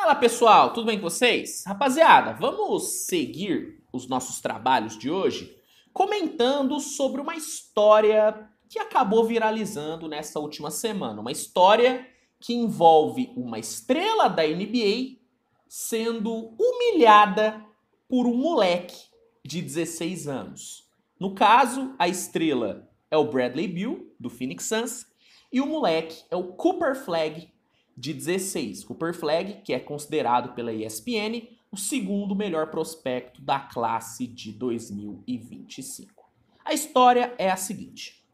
Fala pessoal, tudo bem com vocês? Rapaziada, vamos seguir os nossos trabalhos de hoje comentando sobre uma história que acabou viralizando nessa última semana. Uma história que envolve uma estrela da NBA sendo humilhada por um moleque de 16 anos. No caso, a estrela é o Bradley Bill, do Phoenix Suns, e o moleque é o Cooper Flag, de 16, Cooper Flag, que é considerado pela ESPN o segundo melhor prospecto da classe de 2025. A história é a seguinte.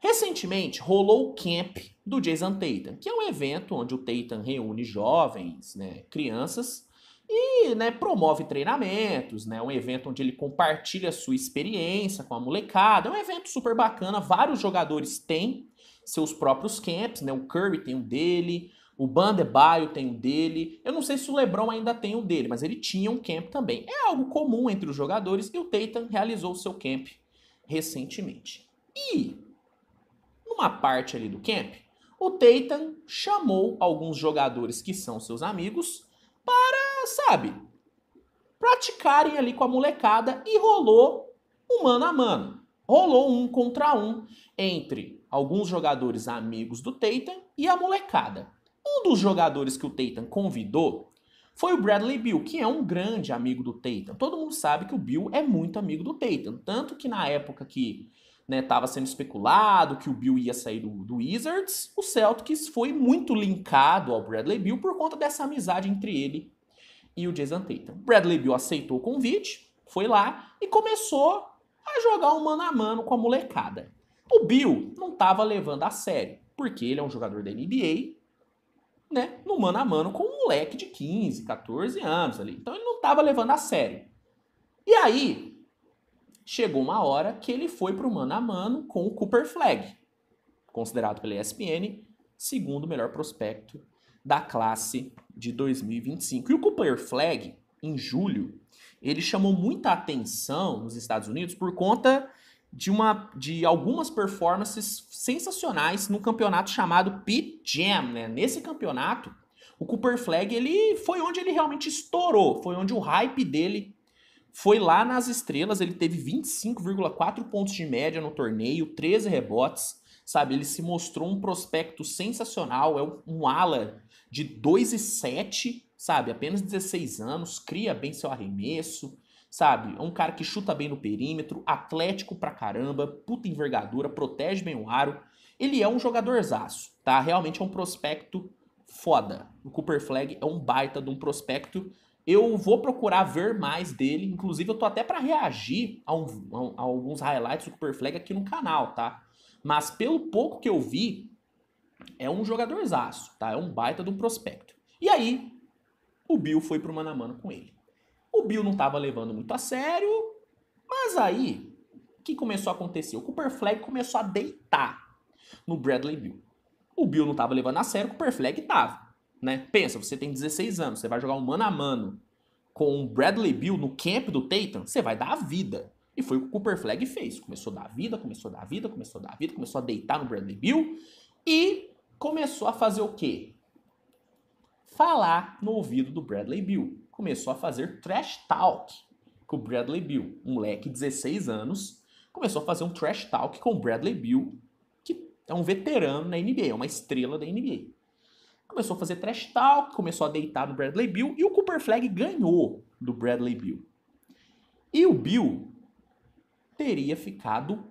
Recentemente rolou o camp do Jason Tatum, que é um evento onde o Tatum reúne jovens, né, crianças e né, promove treinamentos, né, um evento onde ele compartilha sua experiência com a molecada, é um evento super bacana, vários jogadores têm seus próprios camps, né, o Curry tem um dele, o Bandebaio tem o dele. Eu não sei se o Lebron ainda tem o dele, mas ele tinha um camp também. É algo comum entre os jogadores e o Tatum realizou o seu camp recentemente. E numa parte ali do camp, o Tatum chamou alguns jogadores que são seus amigos para, sabe, praticarem ali com a molecada e rolou um mano a mano. Rolou um contra um entre alguns jogadores amigos do Tatum e a molecada. Um dos jogadores que o Tatum convidou foi o Bradley Bill, que é um grande amigo do Tatum. Todo mundo sabe que o Bill é muito amigo do Tatum, tanto que na época que estava né, sendo especulado que o Bill ia sair do, do Wizards, o Celtics foi muito linkado ao Bradley Bill por conta dessa amizade entre ele e o Jason Tatum. Bradley Bill aceitou o convite, foi lá e começou a jogar um mano a mano com a molecada. O Bill não estava levando a sério, porque ele é um jogador da NBA né, no mano a mano com um moleque de 15, 14 anos ali. Então ele não estava levando a sério. E aí, chegou uma hora que ele foi para o mano a mano com o Cooper Flag, considerado pela ESPN segundo melhor prospecto da classe de 2025. E o Cooper Flag, em julho, ele chamou muita atenção nos Estados Unidos por conta de, uma, de algumas performances sensacionais no campeonato chamado Pit Jam. Né? Nesse campeonato, o Cooper Flag ele foi onde ele realmente estourou, foi onde o hype dele foi lá nas estrelas. Ele teve 25,4 pontos de média no torneio, 13 rebotes, sabe? Ele se mostrou um prospecto sensacional, é um ala de 2 e 7, sabe? Apenas 16 anos, cria bem seu arremesso, sabe? É um cara que chuta bem no perímetro, atlético pra caramba, puta envergadura, protege bem o aro. Ele é um jogadorzaço, tá? Realmente é um prospecto foda. O Cooper Flag é um baita de um prospecto. Eu vou procurar ver mais dele. Inclusive, eu tô até para reagir a, um, a, alguns highlights do Cooper Flag aqui no canal, tá? Mas pelo pouco que eu vi, é um jogadorzaço, tá? É um baita de um prospecto. E aí, o Bill foi pro mano a mano com ele. O Bill não estava levando muito a sério, mas aí o que começou a acontecer? O Cooper Flag começou a deitar no Bradley Bill. O Bill não estava levando a sério, o Cooper Flag estava. Né? Pensa, você tem 16 anos, você vai jogar um mano a mano com o Bradley Bill no camp do Tatum, você vai dar a vida. E foi o que o Cooper Flag fez. Começou a dar vida, começou a dar vida, começou a dar vida, começou a deitar no Bradley Bill e começou a fazer o quê? Falar no ouvido do Bradley Bill começou a fazer trash talk com o Bradley Bill. Um moleque de 16 anos começou a fazer um trash talk com o Bradley Bill, que é um veterano na NBA, é uma estrela da NBA. Começou a fazer trash talk, começou a deitar no Bradley Bill e o Cooper Flag ganhou do Bradley Bill. E o Bill teria ficado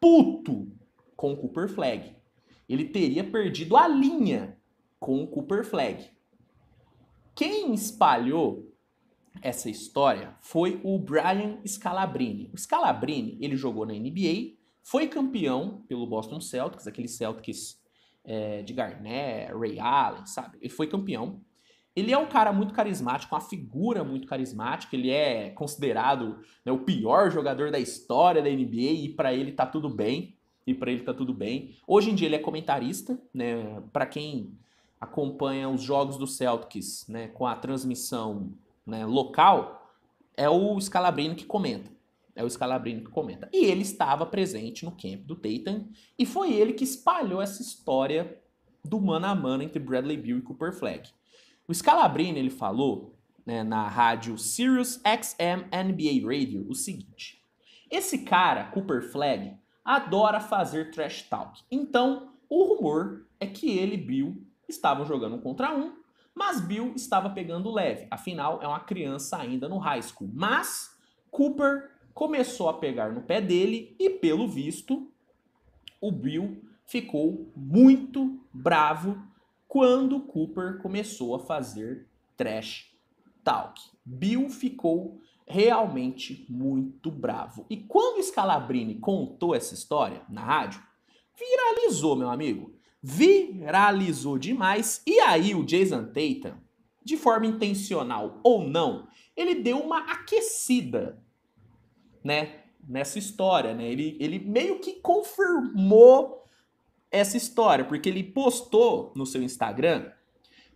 puto com o Cooper Flag. Ele teria perdido a linha com o Cooper Flag. Quem espalhou essa história foi o Brian Scalabrini. O Scalabrini, ele jogou na NBA, foi campeão pelo Boston Celtics, aquele Celtics é, de Garnett, Ray Allen, sabe? Ele foi campeão. Ele é um cara muito carismático, uma figura muito carismática. Ele é considerado né, o pior jogador da história da NBA e para ele tá tudo bem. E para ele tá tudo bem. Hoje em dia ele é comentarista, né? Para quem acompanha os jogos do Celtics né, com a transmissão né, local, é o Scalabrino que comenta. É o Scalabrino que comenta. E ele estava presente no camp do Tatum e foi ele que espalhou essa história do mano a mano entre Bradley Beal e Cooper Flag. O Scalabrino ele falou né, na rádio Sirius XM NBA Radio o seguinte: esse cara, Cooper Flag, adora fazer trash talk. Então, o rumor é que ele Bill estavam jogando um contra um, mas Bill estava pegando leve, afinal é uma criança ainda no high school. Mas Cooper começou a pegar no pé dele e, pelo visto, o Bill ficou muito bravo quando Cooper começou a fazer trash talk. Bill ficou realmente muito bravo. E quando Scalabrini contou essa história na rádio, viralizou, meu amigo viralizou demais. E aí o Jason Tatum, de forma intencional ou não, ele deu uma aquecida, né? Nessa história, né? Ele, ele meio que confirmou essa história, porque ele postou no seu Instagram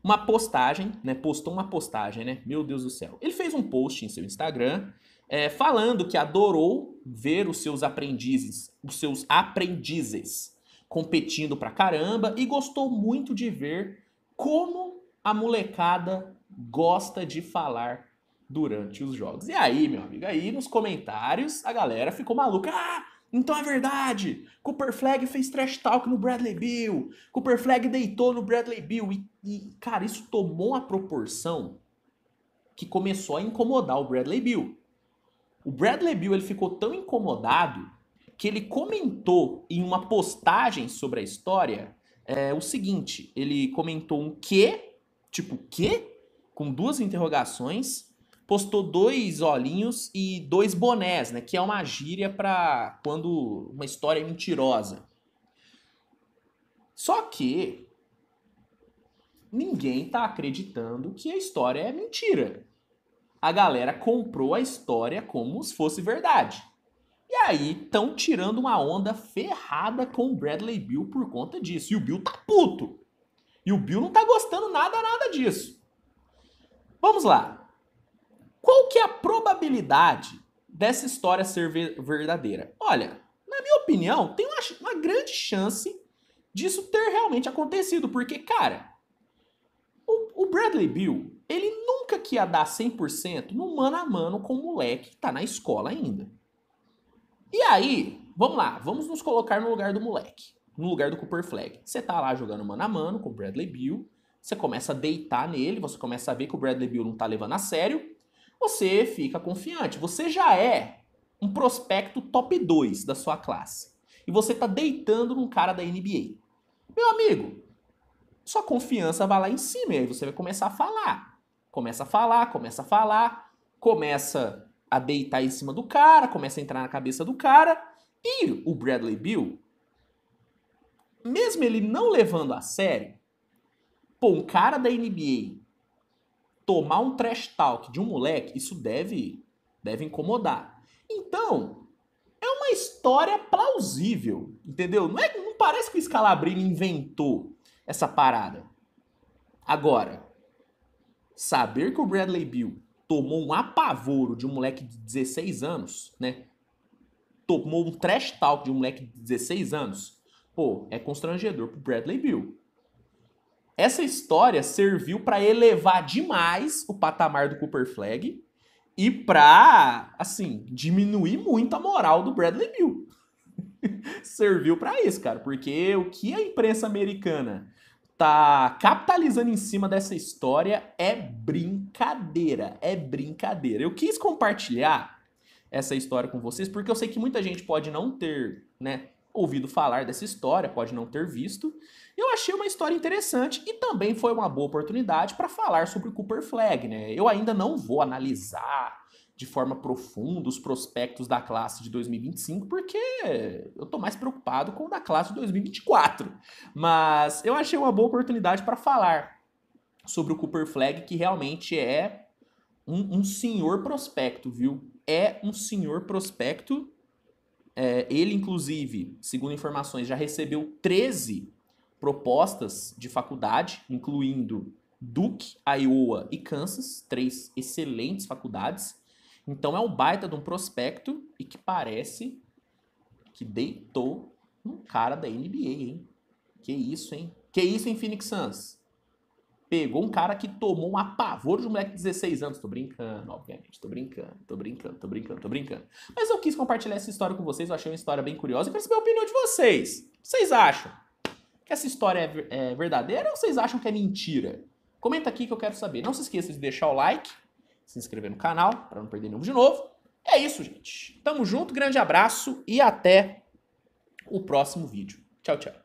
uma postagem, né? Postou uma postagem, né? Meu Deus do céu. Ele fez um post em seu Instagram é, falando que adorou ver os seus aprendizes, os seus aprendizes competindo pra caramba e gostou muito de ver como a molecada gosta de falar durante os jogos. E aí, meu amigo, aí nos comentários a galera ficou maluca. Ah, então é verdade! Cooper Flag fez trash talk no Bradley Bill. Cooper Flag deitou no Bradley Bill. E, e, cara, isso tomou uma proporção que começou a incomodar o Bradley Bill. O Bradley Bill ele ficou tão incomodado que ele comentou em uma postagem sobre a história é, o seguinte: ele comentou um que, tipo que, com duas interrogações, postou dois olhinhos e dois bonés, né? Que é uma gíria para quando uma história é mentirosa. Só que ninguém tá acreditando que a história é mentira. A galera comprou a história como se fosse verdade aí estão tirando uma onda ferrada com o Bradley Bill por conta disso. E o Bill tá puto. E o Bill não tá gostando nada, nada disso. Vamos lá. Qual que é a probabilidade dessa história ser verdadeira? Olha, na minha opinião, tem uma, uma grande chance disso ter realmente acontecido. Porque, cara, o, o Bradley Bill, ele nunca que ia dar 100% no mano a mano com o moleque que tá na escola ainda. E aí, vamos lá, vamos nos colocar no lugar do moleque, no lugar do Cooper Flag. Você tá lá jogando mano a mano com o Bradley Bill, você começa a deitar nele, você começa a ver que o Bradley Bill não tá levando a sério, você fica confiante. Você já é um prospecto top 2 da sua classe. E você tá deitando num cara da NBA. Meu amigo, sua confiança vai lá em cima, e aí você vai começar a falar. Começa a falar, começa a falar, começa a deitar em cima do cara, começa a entrar na cabeça do cara. E o Bradley Bill, mesmo ele não levando a sério, pô, um cara da NBA tomar um trash talk de um moleque, isso deve, deve incomodar. Então, é uma história plausível, entendeu? Não, é, não parece que o Scalabrini inventou essa parada. Agora, saber que o Bradley Bill tomou um apavoro de um moleque de 16 anos, né? Tomou um trash talk de um moleque de 16 anos. Pô, é constrangedor pro Bradley Bill. Essa história serviu para elevar demais o patamar do Cooper Flag e pra, assim, diminuir muito a moral do Bradley Bill. serviu para isso, cara, porque o que a imprensa americana tá capitalizando em cima dessa história é brincadeira, é brincadeira. Eu quis compartilhar essa história com vocês porque eu sei que muita gente pode não ter, né, ouvido falar dessa história, pode não ter visto. Eu achei uma história interessante e também foi uma boa oportunidade para falar sobre o Cooper Flag, né? Eu ainda não vou analisar de forma profunda os prospectos da classe de 2025, porque eu estou mais preocupado com o da classe de 2024. Mas eu achei uma boa oportunidade para falar sobre o Cooper Flag, que realmente é um, um senhor prospecto, viu? É um senhor prospecto. É, ele, inclusive, segundo informações, já recebeu 13 propostas de faculdade, incluindo Duke, Iowa e Kansas, três excelentes faculdades. Então é um baita de um prospecto e que parece que deitou um cara da NBA, hein? Que isso, hein? Que isso, hein, Phoenix Suns? Pegou um cara que tomou um apavor de um moleque de 16 anos. Tô brincando, obviamente. Tô brincando, tô brincando, tô brincando, tô brincando. Mas eu quis compartilhar essa história com vocês. Eu achei uma história bem curiosa e quero saber a opinião de vocês. vocês acham? Que essa história é, é verdadeira ou vocês acham que é mentira? Comenta aqui que eu quero saber. Não se esqueça de deixar o like se inscrever no canal para não perder nenhum de novo. É isso, gente. Tamo junto, grande abraço e até o próximo vídeo. Tchau, tchau.